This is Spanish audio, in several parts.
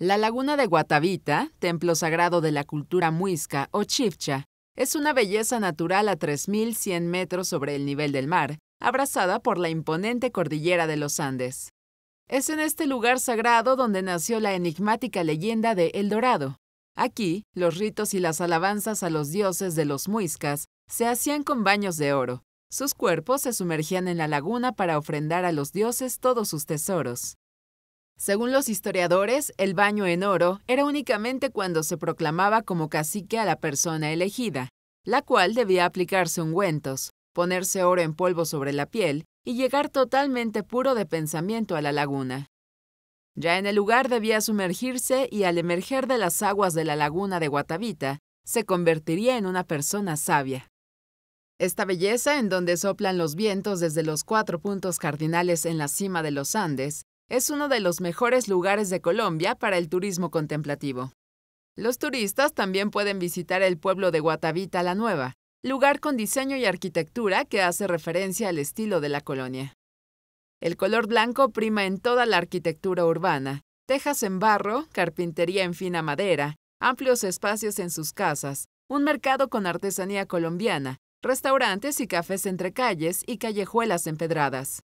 La laguna de Guatavita, templo sagrado de la cultura muisca o chifcha, es una belleza natural a 3.100 metros sobre el nivel del mar, abrazada por la imponente cordillera de los Andes. Es en este lugar sagrado donde nació la enigmática leyenda de El Dorado. Aquí, los ritos y las alabanzas a los dioses de los muiscas se hacían con baños de oro. Sus cuerpos se sumergían en la laguna para ofrendar a los dioses todos sus tesoros. Según los historiadores, el baño en oro era únicamente cuando se proclamaba como cacique a la persona elegida, la cual debía aplicarse ungüentos, ponerse oro en polvo sobre la piel y llegar totalmente puro de pensamiento a la laguna. Ya en el lugar debía sumergirse y al emerger de las aguas de la laguna de Guatavita, se convertiría en una persona sabia. Esta belleza, en donde soplan los vientos desde los cuatro puntos cardinales en la cima de los Andes, es uno de los mejores lugares de Colombia para el turismo contemplativo. Los turistas también pueden visitar el pueblo de Guatavita la Nueva, lugar con diseño y arquitectura que hace referencia al estilo de la colonia. El color blanco prima en toda la arquitectura urbana, tejas en barro, carpintería en fina madera, amplios espacios en sus casas, un mercado con artesanía colombiana, restaurantes y cafés entre calles y callejuelas empedradas.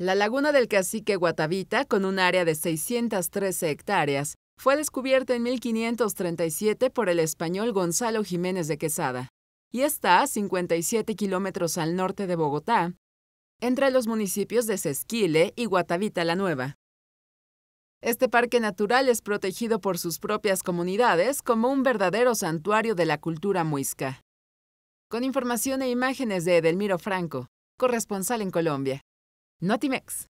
La laguna del cacique Guatavita, con un área de 613 hectáreas, fue descubierta en 1537 por el español Gonzalo Jiménez de Quesada y está a 57 kilómetros al norte de Bogotá, entre los municipios de Sesquile y Guatavita la Nueva. Este parque natural es protegido por sus propias comunidades como un verdadero santuario de la cultura muisca. Con información e imágenes de Edelmiro Franco, corresponsal en Colombia. Notimex.